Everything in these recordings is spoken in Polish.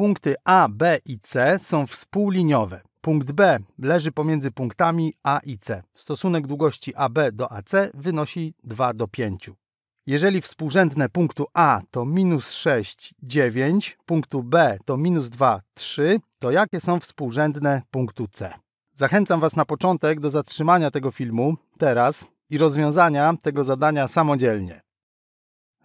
Punkty A, B i C są współliniowe. Punkt B leży pomiędzy punktami A i C. Stosunek długości AB do AC wynosi 2 do 5. Jeżeli współrzędne punktu A to minus 6, 9, punktu B to minus 2, 3, to jakie są współrzędne punktu C? Zachęcam Was na początek do zatrzymania tego filmu teraz i rozwiązania tego zadania samodzielnie.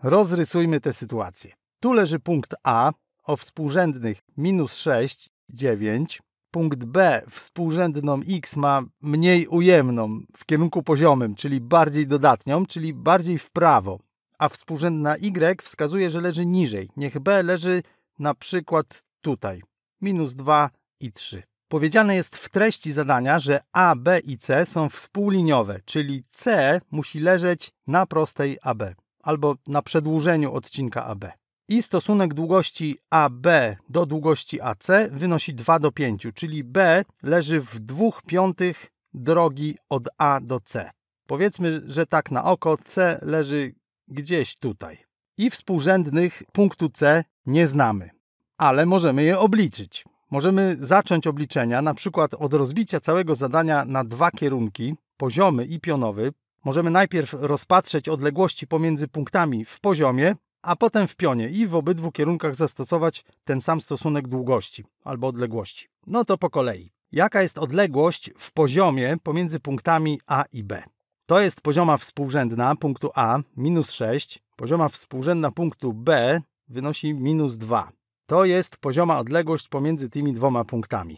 Rozrysujmy tę sytuację. Tu leży punkt A, o współrzędnych minus 6, 9, punkt B współrzędną x ma mniej ujemną w kierunku poziomym, czyli bardziej dodatnią, czyli bardziej w prawo, a współrzędna y wskazuje, że leży niżej. Niech b leży na przykład tutaj, minus 2 i 3. Powiedziane jest w treści zadania, że A, B i C są współliniowe, czyli C musi leżeć na prostej AB albo na przedłużeniu odcinka AB i stosunek długości AB do długości AC wynosi 2 do 5, czyli B leży w 2 piątych drogi od A do C. Powiedzmy, że tak na oko C leży gdzieś tutaj. I współrzędnych punktu C nie znamy, ale możemy je obliczyć. Możemy zacząć obliczenia na przykład od rozbicia całego zadania na dwa kierunki, poziomy i pionowy. Możemy najpierw rozpatrzeć odległości pomiędzy punktami w poziomie, a potem w pionie i w obydwu kierunkach zastosować ten sam stosunek długości albo odległości. No to po kolei. Jaka jest odległość w poziomie pomiędzy punktami A i B? To jest pozioma współrzędna punktu A minus 6, pozioma współrzędna punktu B wynosi minus 2. To jest pozioma odległość pomiędzy tymi dwoma punktami.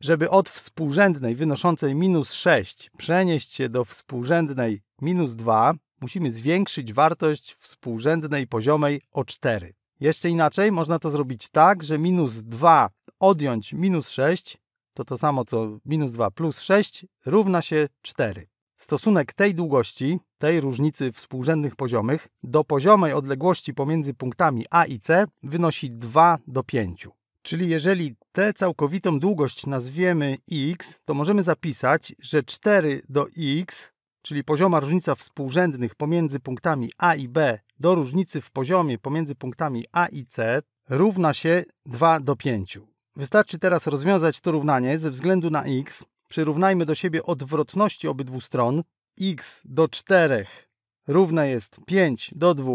Żeby od współrzędnej wynoszącej minus 6 przenieść się do współrzędnej minus 2, musimy zwiększyć wartość współrzędnej poziomej o 4. Jeszcze inaczej można to zrobić tak, że minus 2 odjąć minus 6 to to samo co minus 2 plus 6 równa się 4. Stosunek tej długości, tej różnicy współrzędnych poziomych do poziomej odległości pomiędzy punktami A i C wynosi 2 do 5. Czyli jeżeli tę całkowitą długość nazwiemy x, to możemy zapisać, że 4 do x czyli pozioma różnica współrzędnych pomiędzy punktami A i B do różnicy w poziomie pomiędzy punktami A i C, równa się 2 do 5. Wystarczy teraz rozwiązać to równanie ze względu na x. Przyrównajmy do siebie odwrotności obydwu stron. x do 4 równe jest 5 do 2.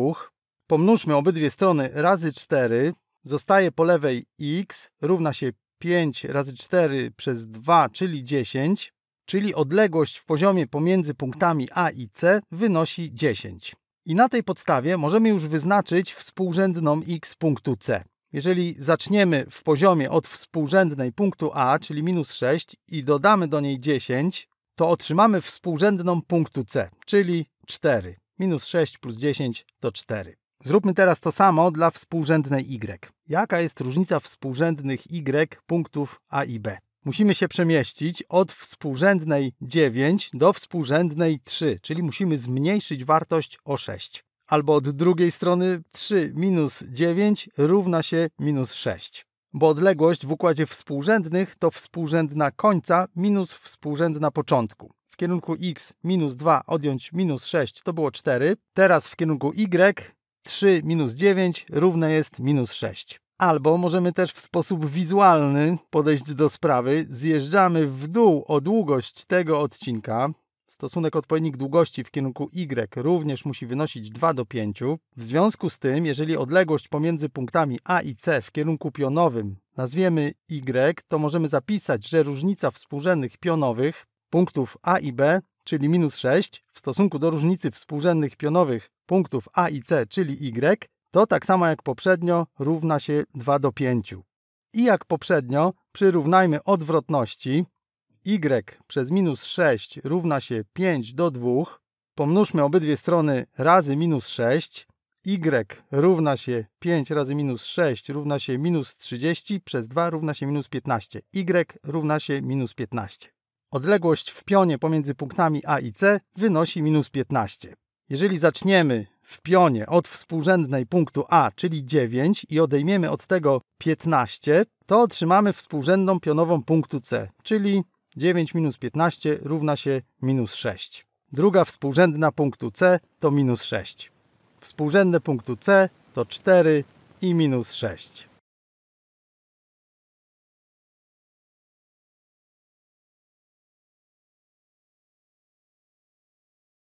Pomnóżmy obydwie strony razy 4. Zostaje po lewej x równa się 5 razy 4 przez 2, czyli 10 czyli odległość w poziomie pomiędzy punktami A i C wynosi 10. I na tej podstawie możemy już wyznaczyć współrzędną x punktu C. Jeżeli zaczniemy w poziomie od współrzędnej punktu A, czyli minus 6 i dodamy do niej 10, to otrzymamy współrzędną punktu C, czyli 4. Minus 6 plus 10 to 4. Zróbmy teraz to samo dla współrzędnej y. Jaka jest różnica współrzędnych y punktów A i B? musimy się przemieścić od współrzędnej 9 do współrzędnej 3, czyli musimy zmniejszyć wartość o 6. Albo od drugiej strony 3 minus 9 równa się minus 6. Bo odległość w układzie współrzędnych to współrzędna końca minus współrzędna początku. W kierunku x minus 2 odjąć minus 6 to było 4. Teraz w kierunku y 3 minus 9 równe jest minus 6. Albo możemy też w sposób wizualny podejść do sprawy. Zjeżdżamy w dół o długość tego odcinka. Stosunek odpowiednik długości w kierunku y również musi wynosić 2 do 5. W związku z tym, jeżeli odległość pomiędzy punktami A i C w kierunku pionowym nazwiemy y, to możemy zapisać, że różnica współrzędnych pionowych punktów A i B, czyli minus 6, w stosunku do różnicy współrzędnych pionowych punktów A i C, czyli y, to tak samo jak poprzednio równa się 2 do 5. I jak poprzednio przyrównajmy odwrotności y przez minus 6 równa się 5 do 2. Pomnóżmy obydwie strony razy minus 6. y równa się 5 razy minus 6 równa się minus 30 przez 2 równa się minus 15. y równa się minus 15. Odległość w pionie pomiędzy punktami A i C wynosi minus 15. Jeżeli zaczniemy w pionie od współrzędnej punktu A, czyli 9 i odejmiemy od tego 15, to otrzymamy współrzędną pionową punktu C, czyli 9 minus 15 równa się minus 6. Druga współrzędna punktu C to minus 6. Współrzędne punktu C to 4 i minus 6.